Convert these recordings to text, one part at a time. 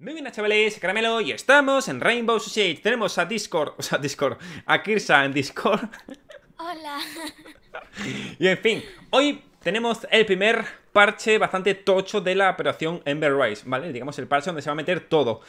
Muy bien, chavales, Caramelo, y estamos en Rainbow Siege. Tenemos a Discord, o sea, Discord, a Kirsa en Discord. Hola. Y en fin, hoy tenemos el primer parche bastante tocho de la operación Ember Rise, ¿vale? Digamos el parche donde se va a meter todo.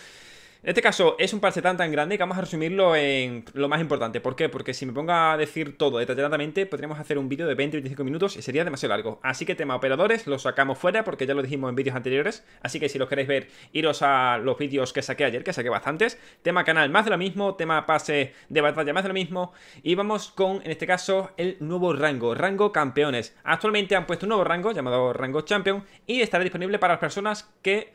En este caso es un parche tan tan grande que vamos a resumirlo en lo más importante. ¿Por qué? Porque si me pongo a decir todo detalladamente, podríamos hacer un vídeo de 20-25 minutos y sería demasiado largo. Así que tema operadores lo sacamos fuera porque ya lo dijimos en vídeos anteriores. Así que si los queréis ver, iros a los vídeos que saqué ayer, que saqué bastantes. Tema canal, más de lo mismo. Tema pase de batalla, más de lo mismo. Y vamos con, en este caso, el nuevo rango, rango campeones. Actualmente han puesto un nuevo rango llamado rango champion y estará disponible para las personas que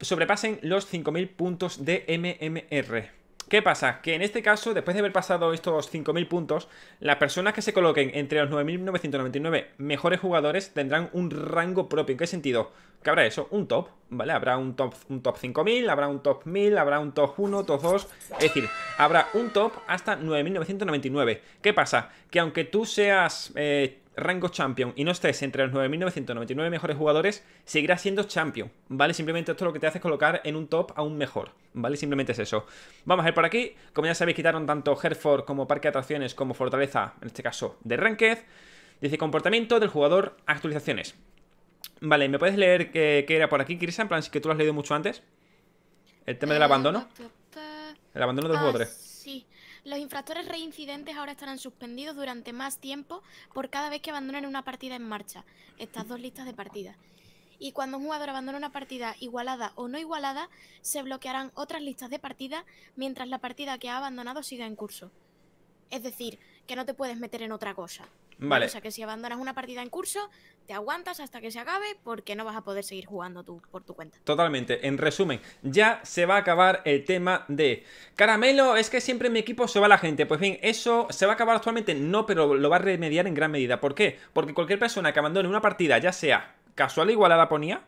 sobrepasen los 5.000 puntos de MMR. ¿Qué pasa? Que en este caso, después de haber pasado estos 5.000 puntos, las personas que se coloquen entre los 9.999 mejores jugadores tendrán un rango propio. ¿En qué sentido? Que habrá eso, un top, ¿vale? Habrá un top, un top 5.000, habrá un top 1.000, habrá un top 1, top 2... Es decir, habrá un top hasta 9.999. ¿Qué pasa? Que aunque tú seas... Eh, rango champion y no estés entre los 9.999 mejores jugadores, seguirás siendo champion, ¿vale? Simplemente esto lo que te hace es colocar en un top aún mejor, ¿vale? Simplemente es eso. Vamos a ir por aquí. Como ya sabéis, quitaron tanto Hereford como Parque de Atracciones como Fortaleza, en este caso, de Ranked. Dice comportamiento del jugador, actualizaciones. Vale, ¿me puedes leer qué, era por aquí, Kirisa? En plan, si que tú lo has leído mucho antes. El tema del eh, abandono. El abandono del ah, jugador. Sí. Los infractores reincidentes ahora estarán suspendidos durante más tiempo por cada vez que abandonen una partida en marcha. Estas dos listas de partidas. Y cuando un jugador abandona una partida igualada o no igualada, se bloquearán otras listas de partida mientras la partida que ha abandonado siga en curso. Es decir, que no te puedes meter en otra cosa. O sea que si abandonas una partida en curso, te aguantas hasta que se acabe porque no vas a poder seguir jugando tú por tu cuenta. Totalmente. En resumen, ya se va a acabar el tema de Caramelo, es que siempre en mi equipo se va la gente. Pues bien, eso se va a acabar actualmente, no, pero lo va a remediar en gran medida. ¿Por qué? Porque cualquier persona que abandone una partida, ya sea casual o igualada ponía.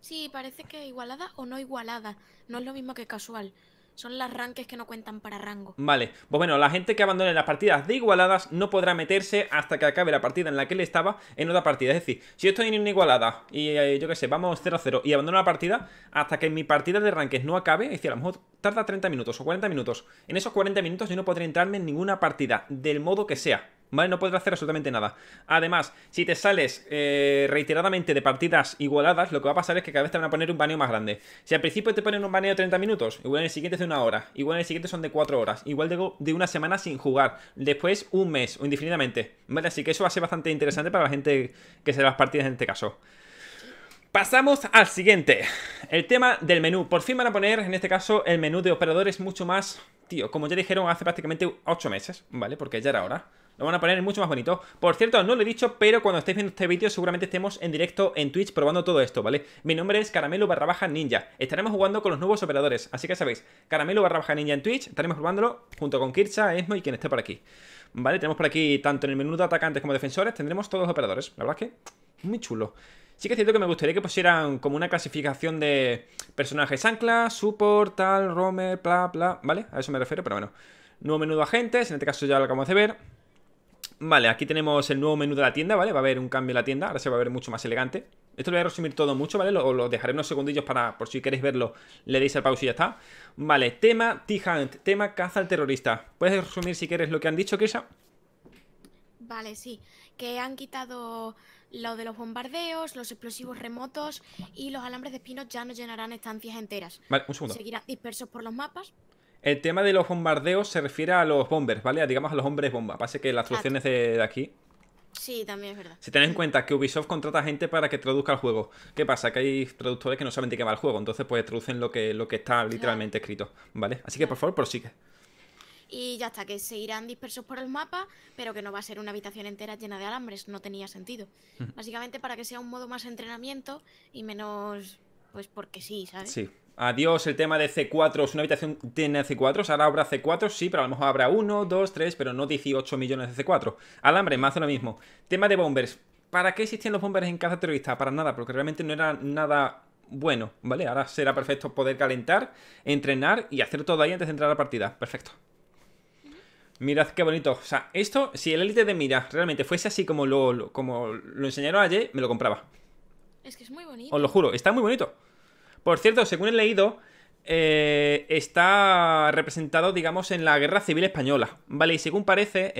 Sí, parece que igualada o no igualada. No es lo mismo que casual. Son las ranques que no cuentan para rango. Vale, pues bueno, la gente que abandone las partidas de igualadas no podrá meterse hasta que acabe la partida en la que él estaba en otra partida. Es decir, si yo estoy en una igualada y eh, yo qué sé, vamos 0-0 y abandono la partida hasta que mi partida de ranques no acabe, es decir, a lo mejor tarda 30 minutos o 40 minutos. En esos 40 minutos yo no podré entrarme en ninguna partida, del modo que sea. ¿vale? No podrá hacer absolutamente nada. Además, si te sales eh, reiteradamente de partidas igualadas, lo que va a pasar es que cada vez te van a poner un baneo más grande. Si al principio te ponen un baneo de 30 minutos, igual en el siguiente es de una hora, igual en el siguiente son de 4 horas, igual de, una semana sin jugar, después un mes o indefinidamente, ¿vale? Así que eso va a ser bastante interesante para la gente que se las partidas en este caso. Pasamos al siguiente, el tema del menú. Por fin van a poner, en este caso, el menú de operadores mucho más, tío, como ya dijeron hace prácticamente 8 meses, ¿vale? Porque ya era hora. Lo van a poner mucho más bonito. Por cierto, no lo he dicho, pero cuando estéis viendo este vídeo seguramente estemos en directo en Twitch probando todo esto, ¿vale? Mi nombre es Caramelo barra baja ninja. Estaremos jugando con los nuevos operadores, así que sabéis, Caramelo barra baja ninja en Twitch, estaremos probándolo junto con Kircha, Esmo y quien esté por aquí. ¿Vale? Tenemos por aquí tanto en el menú de atacantes como defensores, tendremos todos los operadores. La verdad es que muy chulo. Sí que es cierto que me gustaría que pusieran como una clasificación de personajes ancla, support, tal, Romer, bla, bla, ¿vale? A eso me refiero, pero bueno. Nuevo menú de agentes, en este caso ya lo acabamos de ver. Vale, aquí tenemos el nuevo menú de la tienda, ¿vale? Va a haber un cambio en la tienda, ahora se va a ver mucho más elegante. Esto lo voy a resumir todo mucho, ¿vale? Lo, lo dejaré unos segundillos para, por si queréis verlo, le deis al pause y ya está. Vale, tema T-Hunt, tema caza al terrorista. ¿Puedes resumir si quieres lo que han dicho, Kesa? Vale, sí. Que han quitado lo de los bombardeos, los explosivos remotos y los alambres de espinos ya no llenarán estancias enteras. Vale, un segundo. Seguirán dispersos por los mapas. El tema de los bombardeos se refiere a los bombers, ¿vale? digamos a los hombres bomba. Pase que las traducciones ah, de, aquí. Sí, también es verdad. Si tenéis en cuenta que Ubisoft contrata gente para que traduzca el juego, ¿qué pasa? Que hay traductores que no saben de qué va el juego, entonces pues traducen lo que, lo que está literalmente escrito, ¿vale? Así que por favor prosigue. Y ya está, que se irán dispersos por el mapa, pero que no va a ser una habitación entera llena de alambres, no tenía sentido. Básicamente para que sea un modo más entrenamiento y menos, pues porque sí, ¿sabes? Sí, Adiós, el tema de C4, es una habitación tiene C4, ahora habrá C4, sí, pero a lo mejor habrá 1, 2, 3, pero no 18 millones de C4. Alambre, más hace lo mismo. Tema de bombers. ¿Para qué existían los bombers en casa terrorista? Para nada, porque realmente no era nada bueno, ¿vale? Ahora será perfecto poder calentar, entrenar y hacer todo ahí antes de entrar a la partida. Perfecto. Mirad qué bonito. O sea, esto, si el élite de Mira realmente fuese así como lo, como lo enseñaron ayer, me lo compraba. Es que es muy bonito. Os lo juro, está muy bonito. Por cierto, según he leído, eh, está representado, digamos, en la Guerra Civil Española, ¿vale? Y según parece,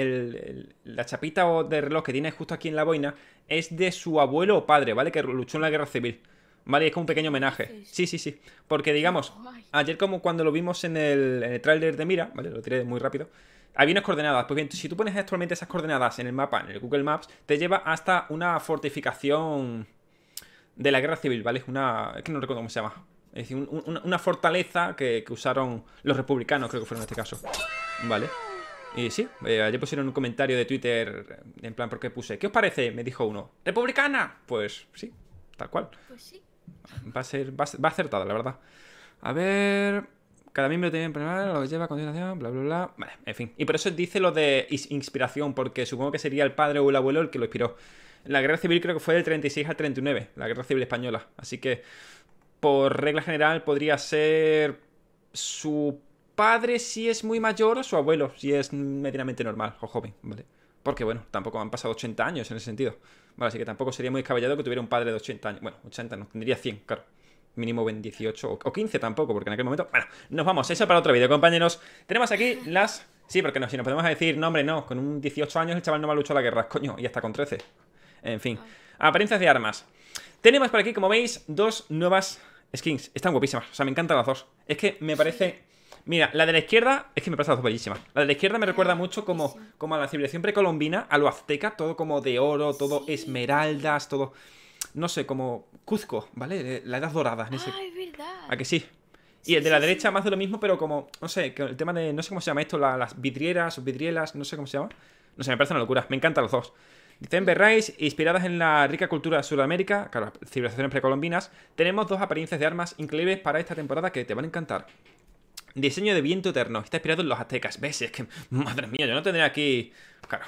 la chapita o de reloj que tiene justo aquí en la boina es de su abuelo o padre, ¿vale? Que luchó en la Guerra Civil, ¿vale? es como un pequeño homenaje. Sí, sí, sí. Porque, digamos, ayer como cuando lo vimos en el, en tráiler de Mira, ¿vale? Lo tiré muy rápido. Había unas coordenadas. Pues bien, si tú pones actualmente esas coordenadas en el mapa, en el Google Maps, te lleva hasta una fortificación de la guerra civil, ¿vale? Es una. Es que no recuerdo cómo se llama. Es decir, una fortaleza que, usaron los republicanos, creo que fueron en este caso. Vale. Y sí, eh, ayer pusieron un comentario de Twitter en plan, ¿por qué puse? ¿Qué os parece? Me dijo uno. ¿Republicana? Pues sí, tal cual. Pues sí. Va a ser, va, va acertada, la verdad. A ver. Cada miembro tiene lo lleva a continuación, bla, bla, bla. Vale, en fin. Y por eso dice lo de inspiración, porque supongo que sería el padre o el abuelo el que lo inspiró. La guerra civil creo que fue del 36 al 39, la guerra civil española. Así que, por regla general, podría ser su padre si es muy mayor o su abuelo si es medianamente normal o joven, ¿vale? Porque, bueno, tampoco han pasado 80 años en ese sentido. Vale, así que tampoco sería muy descabellado que tuviera un padre de 80 años. Bueno, 80 no, tendría 100, claro mínimo 18 o 15 tampoco, porque en aquel momento. Bueno, nos vamos, eso para otro vídeo, compañeros. Tenemos aquí las. Sí, porque no, si nos podemos decir, no, hombre, no, con un 18 años el chaval no va a luchar la guerra, coño, y hasta con 13. En fin. Ah. Apariencias de armas. Tenemos por aquí, como veis, dos nuevas skins. Están guapísimas. O sea, me encantan las dos. Es que me parece... Mira, la de la izquierda, es que me parece las dos La de la izquierda me ah, recuerda mucho como, como a la civilización precolombina, a lo azteca, todo como de oro, todo esmeraldas, todo... No sé, como Cuzco, ¿vale? Eh, la edad dorada. En Ah, verdad. ¿A que sí? Y el de la derecha más de lo mismo, pero como, no sé, el tema de, no sé cómo se llama esto, las vidrieras, vidrielas, no sé cómo se llama. No sé, me parece una locura. Me encantan los dos. Dicen, Rise, inspiradas en la rica cultura de Sudamérica, claro, civilizaciones precolombinas, tenemos dos apariencias de armas increíbles para esta temporada que te van a encantar. Diseño de viento eterno, está inspirado en los aztecas. ¿Ves? Es que, madre mía, yo no tendría aquí... Claro.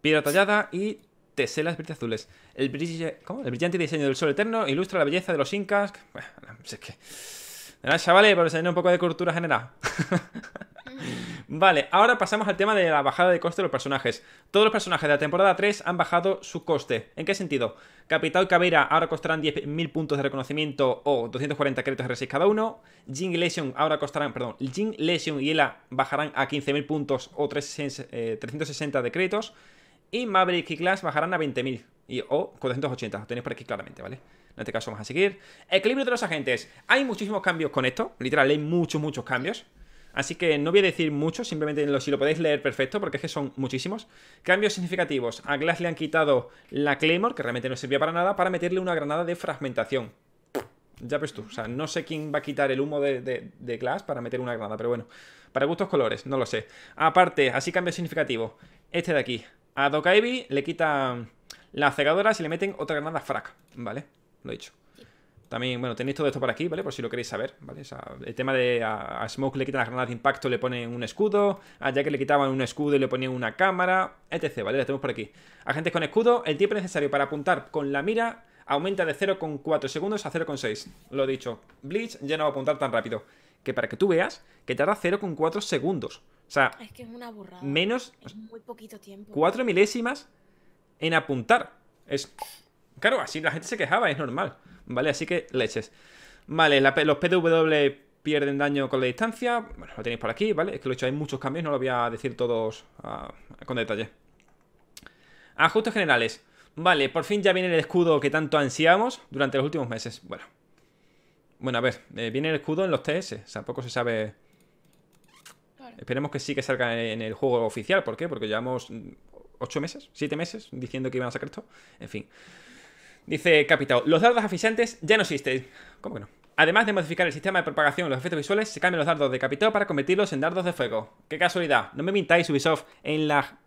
Piedra tallada y teselas verdes azules. El, el brillante diseño del sol eterno ilustra la belleza de los incas... Bueno, es que... De nada, chavales, por enseñar un poco de cultura general. Vale, ahora pasamos al tema de la bajada de coste de los personajes. Todos los personajes de la temporada 3 han bajado su coste. ¿En qué sentido? capital y Caveira ahora costarán 10.000 puntos de reconocimiento o 240 créditos de r cada uno. Jin Lesion ahora costarán, perdón, Jin Lesion y Ela bajarán a 15.000 puntos o 360 eh, de créditos. Y Maverick y Glass bajarán a 20.000 y, o 480, lo tenéis por aquí claramente, ¿vale? En este caso vamos a seguir. Equilibrio de los agentes. Hay muchísimos cambios con esto, literal, hay muchos, muchos cambios. Así que no voy a decir mucho, simplemente si lo podéis leer perfecto, porque es que son muchísimos. Cambios significativos. A Glass le han quitado la Claymore, que realmente no servía para nada, para meterle una granada de fragmentación. Ya ves tú, o sea, no sé quién va a quitar el humo de, Glass para meter una granada, pero bueno. Para gustos colores, no lo sé. Aparte, así cambio significativo. Este de aquí. A Dokaibi le quitan las cegadoras y le meten otra granada frac, ¿vale? Lo he dicho. También, bueno, tenéis todo esto por aquí, ¿vale? Por si lo queréis saber, ¿vale? O sea, el tema de a, Smoke le quitan las granadas de impacto, le ponen un escudo. A Jack le quitaban un escudo y le ponían una cámara, etc, ¿vale? Lo tenemos por aquí. Agentes con escudo, el tiempo necesario para apuntar con la mira aumenta de 0,4 segundos a 0,6. Lo dicho, Bleach ya no va a apuntar tan rápido. Que para que tú veas que tarda 0,4 segundos. O sea, Menos. Es muy poquito tiempo. 4 milésimas en apuntar. Es. Claro, así la gente se quejaba, es normal. ¿vale? Así que leches. Vale, los PW pierden daño con la distancia. Bueno, lo tenéis por aquí, ¿vale? Es que lo he hecho, hay muchos cambios, no lo voy a decir todos ah, con detalle. Ajustes generales. Vale, por fin ya viene el escudo que tanto ansiamos durante los últimos meses. Bueno. Bueno, a ver, eh, viene el escudo en los TS. tampoco se sabe... Esperemos que sí que salga en el juego oficial. ¿Por qué? Porque llevamos 8 mm, meses, 7 meses diciendo que iban a sacar esto. En fin. Dice Capitao, los dardos asfixiantes ya no existen. ¿Cómo que no? Además de modificar el sistema de propagación y los efectos visuales, se cambian los dardos de Capitao para convertirlos en dardos de fuego. ¡Qué casualidad! No me mintáis, Ubisoft. En la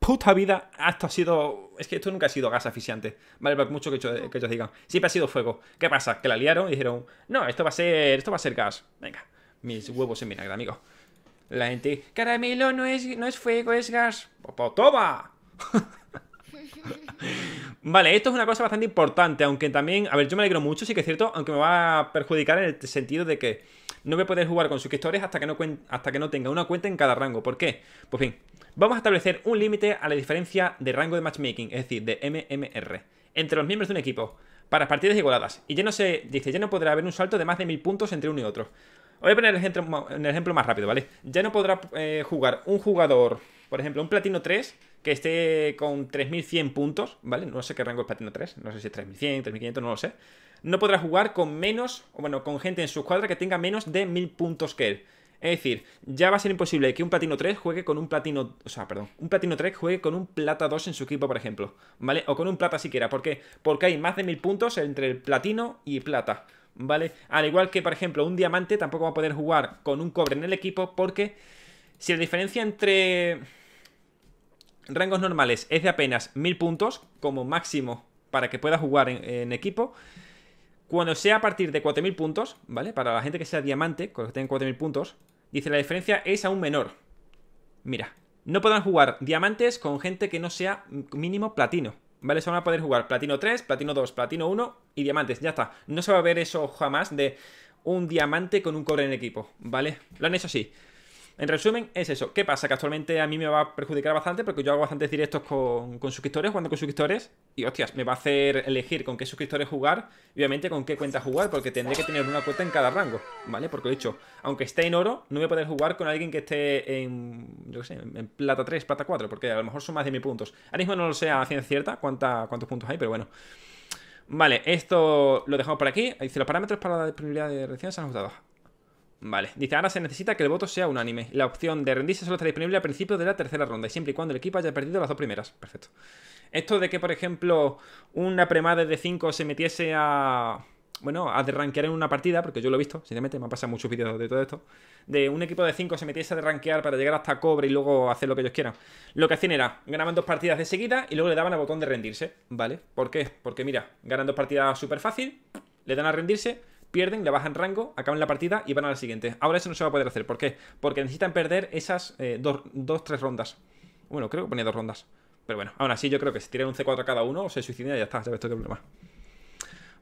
puta vida esto ha sido... Es que esto nunca ha sido gas asfixiante. Vale, por mucho que ellos, que digan. Siempre ha sido fuego. ¿Qué pasa? Que la liaron y dijeron, no, esto va a ser, esto va a ser gas. Venga, mis huevos en vinagre, amigo. La gente, caramelo no es, no es fuego, es gas. ¡Popo, pues, pues, toma! Vale, esto es una cosa bastante importante, aunque también, a ver, yo me alegro mucho, sí que es cierto, aunque me va a perjudicar en el sentido de que no voy a poder jugar con suscriptores hasta que no, hasta que no tenga una cuenta en cada rango. ¿Por qué? Pues bien, vamos a establecer un límite a la diferencia de rango de matchmaking, es decir, de MMR, entre los miembros de un equipo, para partidas igualadas. Y ya no se dice, ya no podrá haber un salto de más de mil puntos entre uno y otro. Voy a poner el ejemplo, más rápido, ¿vale? Ya no podrá eh, jugar un jugador, por ejemplo, un platino 3 que esté con 3100 puntos, ¿vale? No sé qué rango es Platino 3, no sé si es 3100, 3500, no lo sé. No podrá jugar con menos, o bueno, con gente en su cuadra que tenga menos de 1000 puntos que él. Es decir, ya va a ser imposible que un platino 3 juegue con un platino. O sea, perdón. Un platino 3 juegue con un plata 2 en su equipo, por ejemplo. ¿Vale? O con un plata siquiera. ¿Por qué? Porque hay más de 1.000 puntos entre el platino y plata. ¿Vale? Al igual que, por ejemplo, un diamante tampoco va a poder jugar con un cobre en el equipo. Porque si la diferencia entre rangos normales es de apenas 1000 puntos como máximo para que pueda jugar en, equipo. Cuando sea a partir de 4000 puntos, ¿vale? Para la gente que sea diamante, con que tengan 4000 puntos, dice la diferencia es aún menor. Mira, no podrán jugar diamantes con gente que no sea mínimo platino. ¿Vale? Solo van a poder jugar platino 3, platino 2, platino 1 y diamantes. Ya está. No se va a ver eso jamás de un diamante con un cobre en equipo. ¿Vale? Lo han hecho así. En resumen, es eso. ¿Qué pasa? Que actualmente a mí me va a perjudicar bastante porque yo hago bastantes directos con, suscriptores, jugando con suscriptores. Y hostias, me va a hacer elegir con qué suscriptores jugar y obviamente con qué cuenta jugar porque tendré que tener una cuenta en cada rango, ¿vale? Porque he dicho, aunque esté en oro, no voy a poder jugar con alguien que esté en, yo qué sé, en plata 3, plata 4, porque a lo mejor son más de mil puntos. Ahora mismo no lo sé a ciencia cierta cuántos puntos hay, pero bueno. Vale, esto lo dejamos por aquí. Dice los parámetros para la disponibilidad de recién ajustado. Vale, dice, ahora se necesita que el voto sea unánime. La opción de rendirse solo está disponible al principio de la tercera ronda y siempre y cuando el equipo haya perdido las dos primeras. Perfecto. Esto de que, por ejemplo, una premade de 5 se metiese a... Bueno, a derranquear en una partida, porque yo lo he visto, sinceramente, me han pasado muchos vídeos de todo esto. De un equipo de 5 se metiese a derranquear para llegar hasta cobre y luego hacer lo que ellos quieran. Lo que hacían era, ganaban dos partidas de seguida y luego le daban al botón de rendirse, ¿vale? ¿Por qué? Porque mira, ganan dos partidas súper fácil, le dan a rendirse pierden, le bajan rango, acaban la partida y van a la siguiente. Ahora eso no se va a poder hacer. ¿Por qué? Porque necesitan perder esas eh, dos, tres rondas. Bueno, creo que ponía dos rondas. Pero bueno, aún así yo creo que si tiran un C4 cada uno, se suicidan y ya está, ya ves Todo el problema.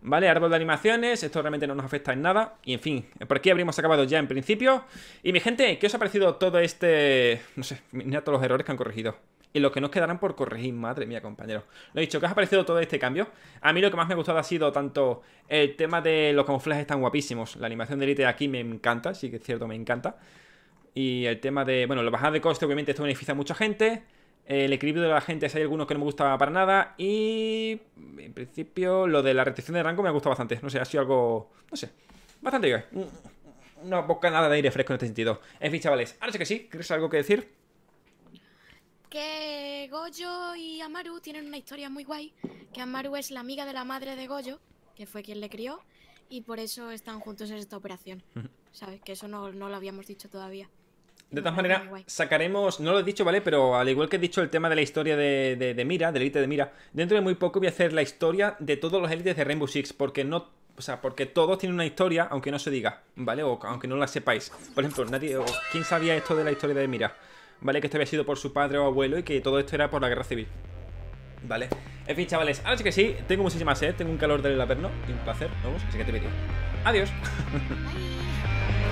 ¿Vale? Árbol de animaciones, esto realmente no nos afecta en nada. Y en fin, por aquí habríamos acabado ya en principio. Y mi gente, ¿qué os ha parecido todo este... No sé, mira todos los errores que han corregido y los que nos quedarán por corregir. Madre mía, compañero Lo he dicho, ¿qué os ha parecido todo este cambio? A mí lo que más me ha gustado ha sido tanto el tema de los camuflajes tan guapísimos. La animación de élite aquí me encanta, sí que es cierto, me encanta. Y el tema de, bueno, la bajada de coste, obviamente, esto beneficia a mucha gente. El equilibrio de la gente, si hay algunos que no me gustaba para nada. Y, en principio, lo de la restricción de rango me ha gustado bastante. No sé, ha sido algo, no sé, bastante bien. No busca nada de aire fresco en este sentido. En fin, chavales, ahora sí que sí, es algo que decir? que Goyo y Amaru tienen una historia muy guay, que Amaru es la amiga de la madre de Goyo, que fue quien le crió, y por eso están juntos en esta operación. ¿Sabes? Que eso no, lo habíamos dicho todavía. De todas maneras, sacaremos, no lo he dicho, ¿vale? Pero al igual que he dicho el tema de la historia de, de, de Mira, del élite de Mira, dentro de muy poco voy a hacer la historia de todos los élites de Rainbow Six, porque no o sea, porque todos tienen una historia, aunque no se diga, ¿vale? O aunque no la sepáis. Por ejemplo, nadie. ¿Quién sabía esto de la historia de Mira? ¿vale? Que esto había sido por su padre o abuelo y que todo esto era por la guerra civil, ¿vale? En fin, chavales, ahora sí que sí, tengo muchísima sed, tengo un calor del laberno y un placer, vamos, así que te vídeo. Adiós.